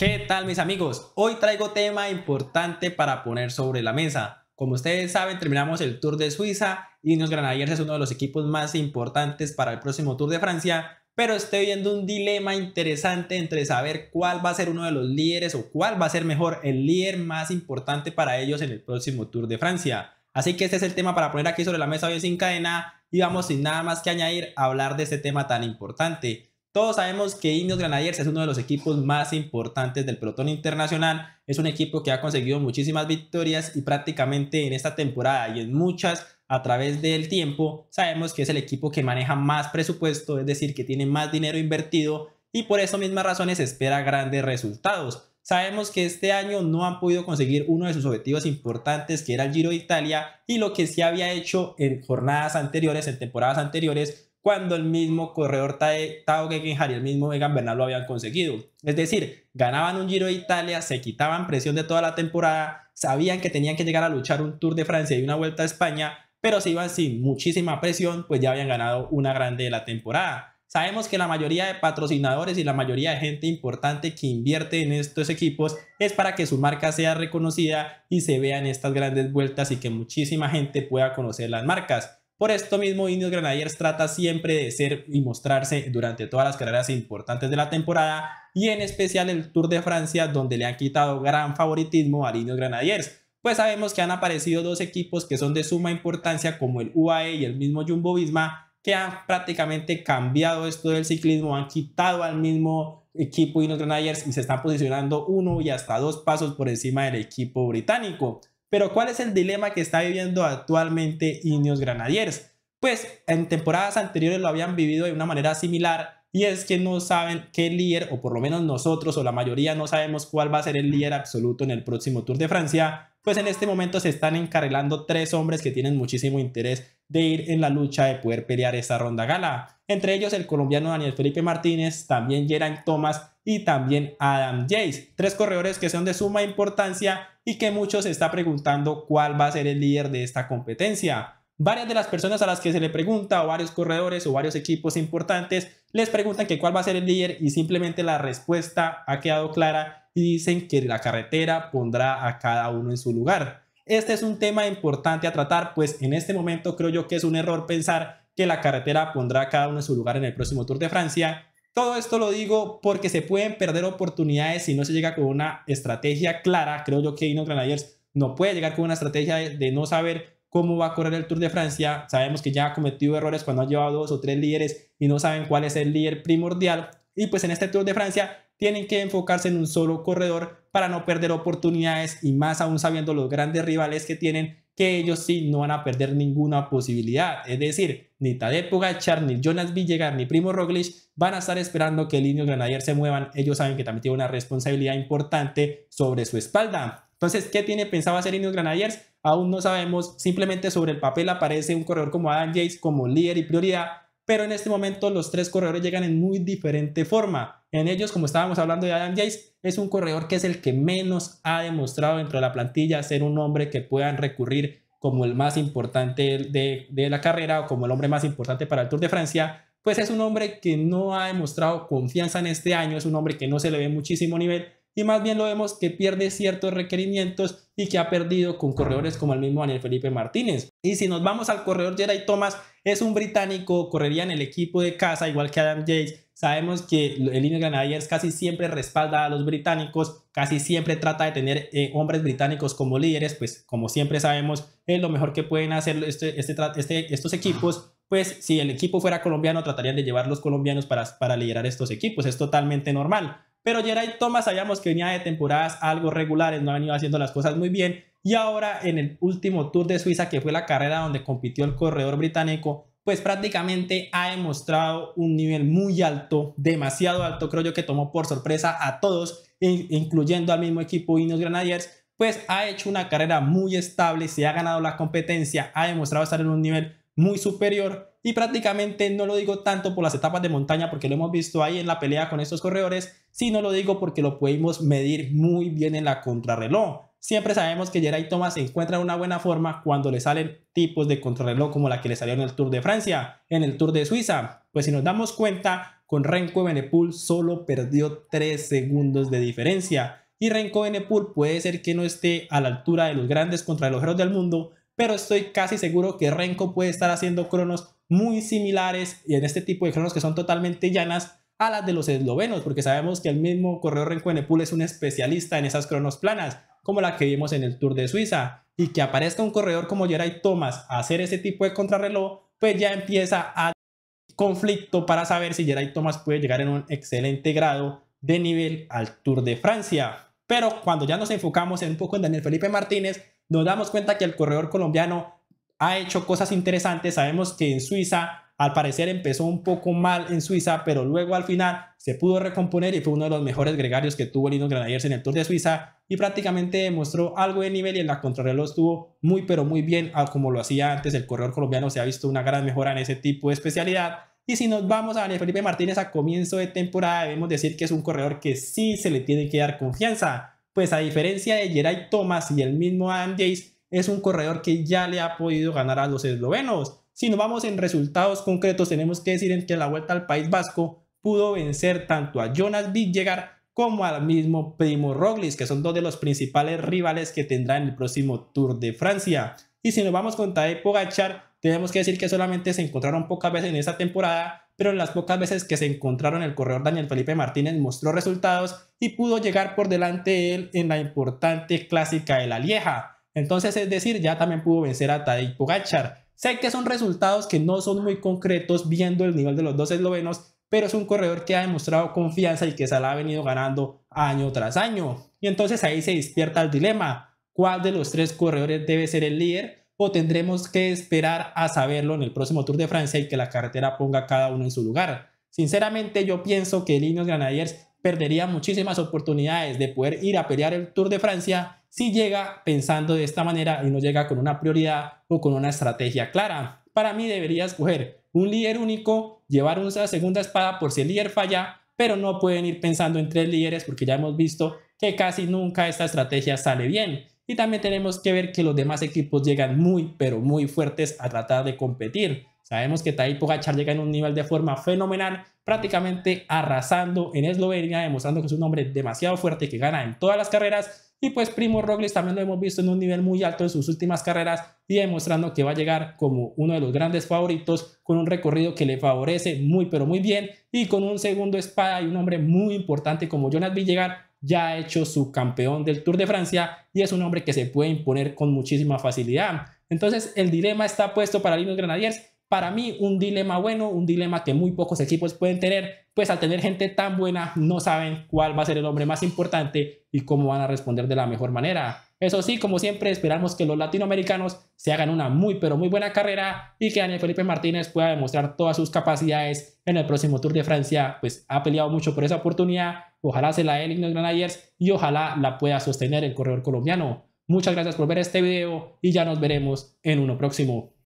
¿Qué tal mis amigos? Hoy traigo tema importante para poner sobre la mesa. Como ustedes saben, terminamos el Tour de Suiza y los Granadiers es uno de los equipos más importantes para el próximo Tour de Francia, pero estoy viendo un dilema interesante entre saber cuál va a ser uno de los líderes o cuál va a ser mejor el líder más importante para ellos en el próximo Tour de Francia. Así que este es el tema para poner aquí sobre la mesa hoy sin cadena y vamos sin nada más que añadir a hablar de este tema tan importante. Todos sabemos que Indios Granadiers es uno de los equipos más importantes del pelotón internacional. Es un equipo que ha conseguido muchísimas victorias y prácticamente en esta temporada y en muchas a través del tiempo sabemos que es el equipo que maneja más presupuesto, es decir, que tiene más dinero invertido y por esas mismas razones espera grandes resultados. Sabemos que este año no han podido conseguir uno de sus objetivos importantes que era el Giro de Italia y lo que se había hecho en jornadas anteriores, en temporadas anteriores, cuando el mismo corredor Tao Gegenhardt y el mismo Egan Bernal lo habían conseguido. Es decir, ganaban un Giro de Italia, se quitaban presión de toda la temporada, sabían que tenían que llegar a luchar un Tour de Francia y una Vuelta a España, pero se iban sin muchísima presión, pues ya habían ganado una grande de la temporada. Sabemos que la mayoría de patrocinadores y la mayoría de gente importante que invierte en estos equipos es para que su marca sea reconocida y se vean estas grandes vueltas y que muchísima gente pueda conocer las marcas. Por esto mismo, Indios Granadiers trata siempre de ser y mostrarse durante todas las carreras importantes de la temporada y en especial el Tour de Francia, donde le han quitado gran favoritismo al Indios Granadiers. Pues sabemos que han aparecido dos equipos que son de suma importancia como el UAE y el mismo Jumbo Visma, que han prácticamente cambiado esto del ciclismo, han quitado al mismo equipo Ineos Granadiers y se están posicionando uno y hasta dos pasos por encima del equipo británico. Pero ¿cuál es el dilema que está viviendo actualmente Indios Granadiers? Pues en temporadas anteriores lo habían vivido de una manera similar y es que no saben qué líder, o por lo menos nosotros o la mayoría no sabemos cuál va a ser el líder absoluto en el próximo Tour de Francia, pues en este momento se están encarrilando tres hombres que tienen muchísimo interés de ir en la lucha de poder pelear esa ronda gala entre ellos el colombiano Daniel Felipe Martínez, también Geraint Thomas y también Adam Jace. Tres corredores que son de suma importancia y que muchos se está preguntando cuál va a ser el líder de esta competencia. Varias de las personas a las que se le pregunta, o varios corredores o varios equipos importantes, les preguntan que cuál va a ser el líder y simplemente la respuesta ha quedado clara y dicen que la carretera pondrá a cada uno en su lugar. Este es un tema importante a tratar, pues en este momento creo yo que es un error pensar que la carretera pondrá cada uno en su lugar en el próximo Tour de Francia. Todo esto lo digo porque se pueden perder oportunidades si no se llega con una estrategia clara. Creo yo que Ino Granadiers no puede llegar con una estrategia de no saber cómo va a correr el Tour de Francia. Sabemos que ya ha cometido errores cuando ha llevado dos o tres líderes y no saben cuál es el líder primordial. Y pues en este Tour de Francia tienen que enfocarse en un solo corredor para no perder oportunidades y más aún sabiendo los grandes rivales que tienen que ellos sí no van a perder ninguna posibilidad. Es decir, ni Tadej Pogacar, ni Jonas Villegas, ni Primo Roglic van a estar esperando que el Indios Granadier se muevan. Ellos saben que también tiene una responsabilidad importante sobre su espalda. Entonces, ¿qué tiene pensado hacer Ineos Granadiers? Aún no sabemos. Simplemente sobre el papel aparece un corredor como Adam Yates como líder y prioridad, pero en este momento los tres corredores llegan en muy diferente forma. En ellos, como estábamos hablando de Adam Jace, es un corredor que es el que menos ha demostrado dentro de la plantilla ser un hombre que puedan recurrir como el más importante de, de, la carrera o como el hombre más importante para el Tour de Francia, pues es un hombre que no ha demostrado confianza en este año, es un hombre que no se le ve muchísimo nivel y más bien lo vemos que pierde ciertos requerimientos y que ha perdido con corredores como el mismo Daniel Felipe Martínez. Y si nos vamos al corredor Jerry Thomas, es un británico, correría en el equipo de casa igual que Adam Yates. Sabemos que el Ineos Grenadiers casi siempre respalda a los británicos, casi siempre trata de tener eh, hombres británicos como líderes, pues como siempre sabemos, es lo mejor que pueden hacer este, este, este, estos equipos pues si el equipo fuera colombiano, tratarían de llevar los colombianos para, para liderar estos equipos. Es totalmente normal. Pero Jerry Thomas sabíamos que venía de temporadas algo regulares, no ha venido haciendo las cosas muy bien. Y ahora en el último Tour de Suiza, que fue la carrera donde compitió el corredor británico, pues prácticamente ha demostrado un nivel muy alto, demasiado alto, creo yo que tomó por sorpresa a todos, e incluyendo al mismo equipo Ineos Granadiers, pues ha hecho una carrera muy estable, se ha ganado la competencia, ha demostrado estar en un nivel muy superior y prácticamente no lo digo tanto por las etapas de montaña porque lo hemos visto ahí en la pelea con estos corredores, sino lo digo porque lo pudimos medir muy bien en la contrarreloj. Siempre sabemos que Geray Thomas se encuentra una buena forma cuando le salen tipos de contrarreloj como la que le salió en el Tour de Francia, en el Tour de Suiza. Pues si nos damos cuenta, con Renko Benepool solo perdió 3 segundos de diferencia. Y Renko Benepool puede ser que no esté a la altura de los grandes contrarrelojeros del mundo, pero estoy casi seguro que Renko puede estar haciendo cronos muy similares y en este tipo de cronos que son totalmente llanas a las de los eslovenos, porque sabemos que el mismo corredor Rencuenepul es un especialista en esas cronos planas, como la que vimos en el Tour de Suiza, y que aparezca un corredor como Geray Thomas a hacer ese tipo de contrarreloj, pues ya empieza a conflicto para saber si Geray Thomas puede llegar en un excelente grado de nivel al Tour de Francia. Pero cuando ya nos enfocamos en un poco en Daniel Felipe Martínez, nos damos cuenta que el corredor colombiano ha hecho cosas interesantes. Sabemos que en Suiza, al parecer, empezó un poco mal en Suiza, pero luego al final se pudo recomponer y fue uno de los mejores gregarios que tuvo Linus Granadiers en el Tour de Suiza y prácticamente demostró algo de nivel y en la contrarreloj estuvo muy, pero muy bien, ah, como lo hacía antes el corredor colombiano. Se ha visto una gran mejora en ese tipo de especialidad. Y si nos vamos a Felipe Martínez a comienzo de temporada, debemos decir que es un corredor que sí se le tiene que dar confianza. Pues a diferencia de Gerard Thomas y el mismo Adam Jace, es un corredor que ya le ha podido ganar a los eslovenos. Si nos vamos en resultados concretos, tenemos que decir en que la vuelta al País Vasco pudo vencer tanto a Jonas Villegar como al mismo Primo Roglic, que son dos de los principales rivales que tendrá en el próximo Tour de Francia. Y si nos vamos con Tadej Pogacar, tenemos que decir que solamente se encontraron pocas veces en esta temporada, pero en las pocas veces que se encontraron el corredor Daniel Felipe Martínez mostró resultados y pudo llegar por delante de él en la importante clásica de la Lieja. Entonces, es decir, ya también pudo vencer a Tadej Pogachar. Sé que son resultados que no son muy concretos viendo el nivel de los dos eslovenos, pero es un corredor que ha demostrado confianza y que se la ha venido ganando año tras año. Y entonces ahí se despierta el dilema, ¿cuál de los tres corredores debe ser el líder o tendremos que esperar a saberlo en el próximo Tour de Francia y que la carretera ponga cada uno en su lugar? Sinceramente yo pienso que Linus Granadiers perdería muchísimas oportunidades de poder ir a pelear el Tour de Francia si llega pensando de esta manera y no llega con una prioridad o con una estrategia clara. Para mí debería escoger un líder único, llevar una segunda espada por si el líder falla, pero no pueden ir pensando en tres líderes porque ya hemos visto que casi nunca esta estrategia sale bien. Y también tenemos que ver que los demás equipos llegan muy, pero muy fuertes a tratar de competir. Sabemos que Tadej Gachar llega en un nivel de forma fenomenal, prácticamente arrasando en Eslovenia, demostrando que es un hombre demasiado fuerte que gana en todas las carreras y pues Primo Roglic también lo hemos visto en un nivel muy alto en sus últimas carreras y demostrando que va a llegar como uno de los grandes favoritos con un recorrido que le favorece muy pero muy bien y con un segundo espada y un hombre muy importante como Jonas Villegar ya ha hecho su campeón del Tour de Francia y es un hombre que se puede imponer con muchísima facilidad. Entonces el dilema está puesto para Linus Grenadiers para mí un dilema bueno, un dilema que muy pocos equipos pueden tener, pues al tener gente tan buena no saben cuál va a ser el hombre más importante y cómo van a responder de la mejor manera. Eso sí, como siempre, esperamos que los latinoamericanos se hagan una muy pero muy buena carrera y que Daniel Felipe Martínez pueda demostrar todas sus capacidades en el próximo Tour de Francia, pues ha peleado mucho por esa oportunidad, ojalá se la dé el los Granadiers y ojalá la pueda sostener el corredor colombiano. Muchas gracias por ver este video y ya nos veremos en uno próximo.